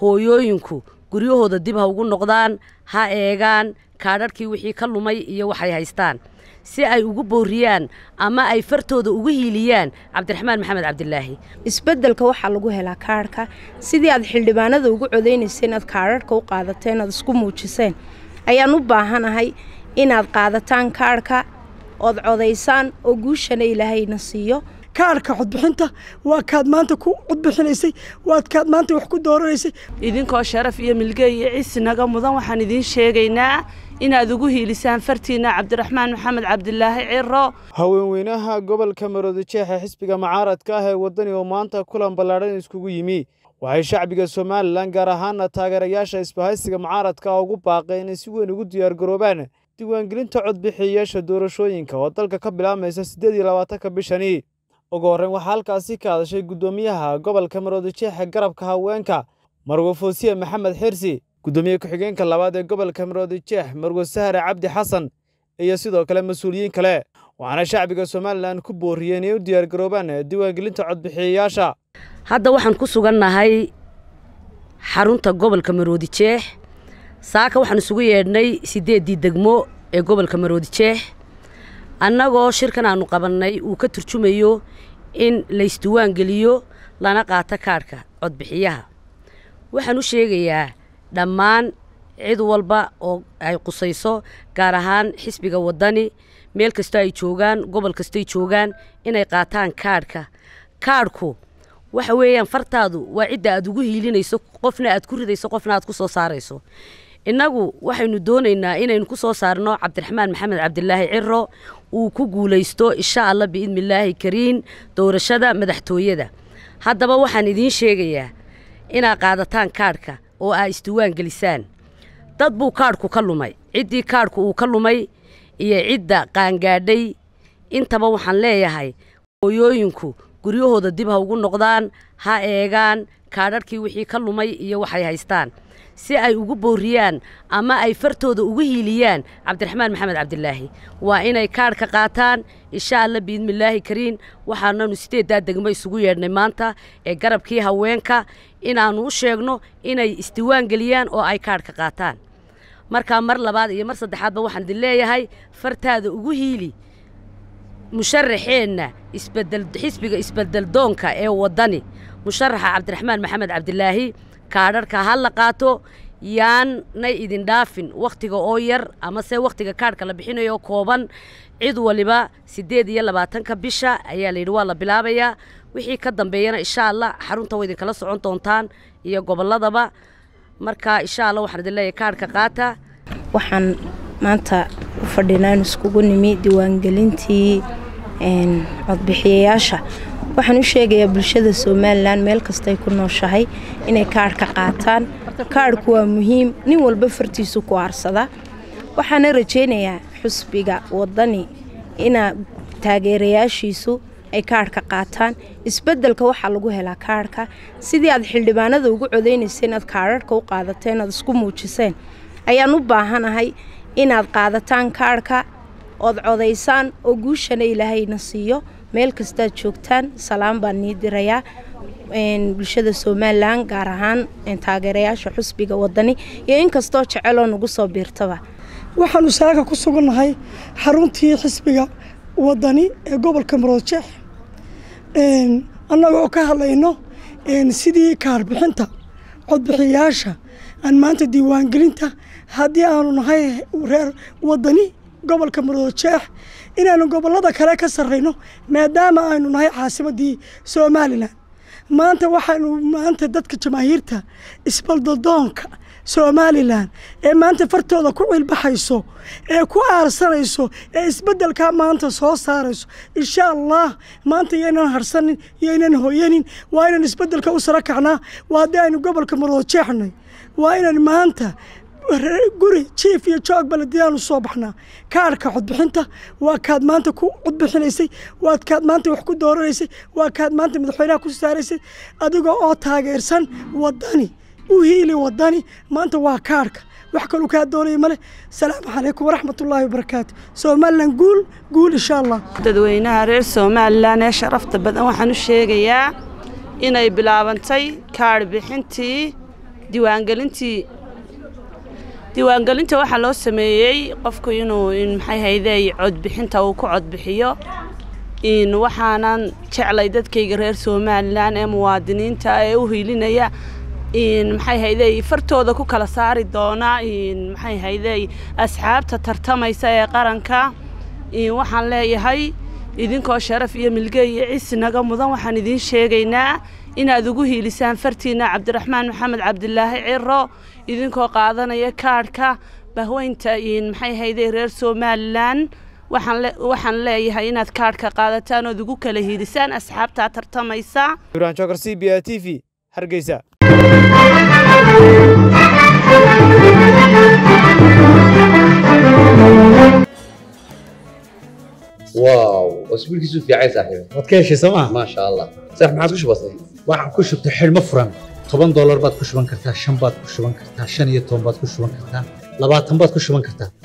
hooyooyinku guryahooda dib ha ugu noqdaan ha eegaan kaadhadhkii wixii ka lumay iyo waxay haystaan si ay ugu booriyaan ama ay fartooda ugu hiiliyaan cabdiraxmaan maxamed cabdilaahi isbeddelka waxaa lagu helaa kaadhka sidii aad xildhibaanada ugu codaynayseen inaad kaadhadhka u qaadateen aad isku muujiseen ayaan u baahanahay inaad qaadataan kaadhka ood codaysaan oo guushana ilaahayna siiyo kaarhka codbixinta waa kaad maanta ku codbixinaysay waad kaad maanta wax ku dooranaysay idinkoo sharaf iyo milgey iyo cisi naga mudan waxaan idiin sheegaynaa inaad ugu hiilisaan fartiina cabdiraxmaan maxamed cabdilaahi ciro haweenweynaha gobolka marooda jeexa xisbiga mucaaradka ah ee waddani oo maanta kulan ballaadhan iskugu yimi waxay shacbiga somalilan gaar ahaana taageerayaasha isbahaysiga mucaaradka ah ugu baaqay inay si weyn ugu diyaar garoobaan diiwaangelinta codbixiyayaasha doorashooyinka oo dalka ka bilaabmaysa siddeed iyo labaatanka bishani ugu horreyn waxaa halkaasi ka hadashay guddoomiyaha gobolka marwada jeexe garabka haweenka marwe foosiye maxamed xirsi guddoomiye ku-xigeenka labaad ee gobolka marwada jeex marwe sahare cabdi xasan iyo sidoo kale mas-uuliyiin kale waxaana shacbiga somalilan ku booriyeen inay u diyaar garoobaan diiwaangelinta codbixiyayaasha hadda waxaan ku sugannahay xarunta gobolka maroodi jeex saaka waxaan isugu yeedhnay siddeeddii degmo ee gobolka maroodi jeex annagoo shirkan aanu qabannay uu ka turjumayo in laysduwaan geliyo lana qaato kaadhka codbixiyaha waxaan u sheegayaa dhammaan cid walba oo ay qusayso gaar ahaan xisbiga waddani meel kasto ay joogaan gobol kastoy joogaan inay qaataan kaadhka kaadhku waxa weeyaan fartaadu waa cidda aad ugu hiilinayso qofna aada ku ridayso qofna aada ku soo saarayso innagu waxaynu doonaynaa inaynu ku soo saarno cabdiraxmaan maxamed cabdilaahi ciro uu ku guulaysto insha alla biidnillaahi kariin doorashada madaxtooyada haddaba waxaan idiin sheegayaa inaad qaadataan kaadhka oo aad isdiwaan gelisaan dad buu kaadhku ka lumay ciddii kaadhku uu ka lumay iyo cidda qaangaadhay intaba waxaan leeyahay hooyooyinku guryahooda dib ha ugu noqdaan ha eegaan kaadhadhkii wixii ka lumay iyo waxay haystaan si ay ugu booriyaan ama ay fartooda ugu hiiliyaan cabdiraxmaan maxamed cabdilaahi waa inay kaadh ka qaataan insha alla biidnillaahi kariin waxaananu sideeddaa degmo isugu yeedhnay maanta ee garabkii haweenka inaannu u sheegno inay isdiwaan geliyaan oo ay kaadh ka qaataan markaa mar labaad iyo mar saddexaadba waxaan idin leeyahay fartaada ugu hiili musharaxeenna isbedel xisbiga isbedel doonka ee waddani musharaxa cabdiraxmaan maxamed cabdilaahi kaadharka ha la qaato yaannay idin dhaafin wakhtiga oo yar amase wakhtiga kaadhka la bixinayo kooban cid waliba siddeed iyo labaatanka bisha ayaa layidhi waa la bilaabayaa wixii ka dambeeyana insha allah xarunta way idinkala socon doontaan iyo gobolladaba marka insha allah waxaan idin leeyahay kaadhka qaata waxaan maanta u fadhinaan iskugu nimi diiwaangelintii codbixiyayaasha waxaan u sheegayaa bulshada somalilan meel kastay ku nooshahay inay kaadhka qaataan kaadhku waa muhiim nin walba fartiisu ku aarsadaa waxaana rajaynayaa xusbiga wadani inaa taageerayaashiisu ay kaadhka qaataan isbeddelka waxaa lagu helaa kaadhka sidii aad xildhibaanada ugu codaynaysa inaad kaadharhka u qaadateen inaad isku muujiseen ayaan u baahanahay inaad qaadataan kaadhka ood codaysaan oo guushana ilaahayna siiyo meel kastaad joogtaan salaan baan nii dirayaa bulshada somalilan gaar ahaan taageerayaasha xusbiga wadani iyo inkastoo jeceloo nagu soo biirtaba waxaanu saaka ku sugannahay xaruntii xisbiga wadani ee gobolka maroojeex annagoo ka hadlayno sidii kaarbixinta codbixiyayaasha aan maanta diiwaangelinta haddii aanu nahay reer wadani gobolka muroojeex inaanu gobollada kale ka sarreyno maadaama aynu nahay caasimadii somalilan maanta waxaanu maanta dadka jamaahiirta isbaldodoonka somalilan ee maanta fartooda ku cilbaxayso ee ku aarsanayso ee isbeddelkaa maanta soo saarayso insha allah maanta yaynan harsanin yaynan hoyanin waa inaan isbeddelka u sara kacnaa waa haddii aynu gobolka mudoojeexnay waa inaan maanta guri jiif iyo joog baladiyaal soo baxnaa kaarka codbixinta waa kaad maanta ku codbixinaysay waa kaad maanta wax ku dooranaysay waa kaad maanta madaxweynaha ku saaraysay adigoo oo taageersan wadani u hiili wadani maanta waa kaarhka wax kalu kaa doonaya male asalaamu calaykum waraxmatullaahi wabarakaatu somalilan guul guul insha allah dadweynaha reer somalilan ee sharafta badan waxaan u sheegayaa inay bilaabantay kaarbixintii bixintii diiwaangelintii diiwaangelinta waxaa loo sameeyey qofku inuu maxay maxayhayday codbixinta uu ku codbixiyo in waxaanan jeclay dadkayga reer somalilan ee muwaadiniinta ee u hilinaya in maxay maxayhayday fartooda ku kala saari doona maxay maxayhayday asxaabta tartamaysa ee qaranka waxaan leeyahay idinkoo sharaf iyo milgeey iyo cisi naga mudan waxaan idiin sheegaynaa inaad ugu hiilisaan fartiina cabdiraxmaan maxamed cabdilaahi ciro idinkoo qaadanaya kaadhka bahweynta maxay hayday reer somalilan waxaan leeyahay inaad kaadhka qaadataan ood ugu kala hiilisaan asxaabtaa tartamaysa ibrahim c b a t v hargeysa Wow wiilkiisu fiicay saaxiibe waad ka heshay sooma maasha allah saax maxaad ku shubatay waxaan ku shubtay xidhmo furan toban doolar baad ku shuban kartaa shan baad ku shuban kartaa shan iyo toban baad ku shuban kartaa labaatan baad ku shuban kartaa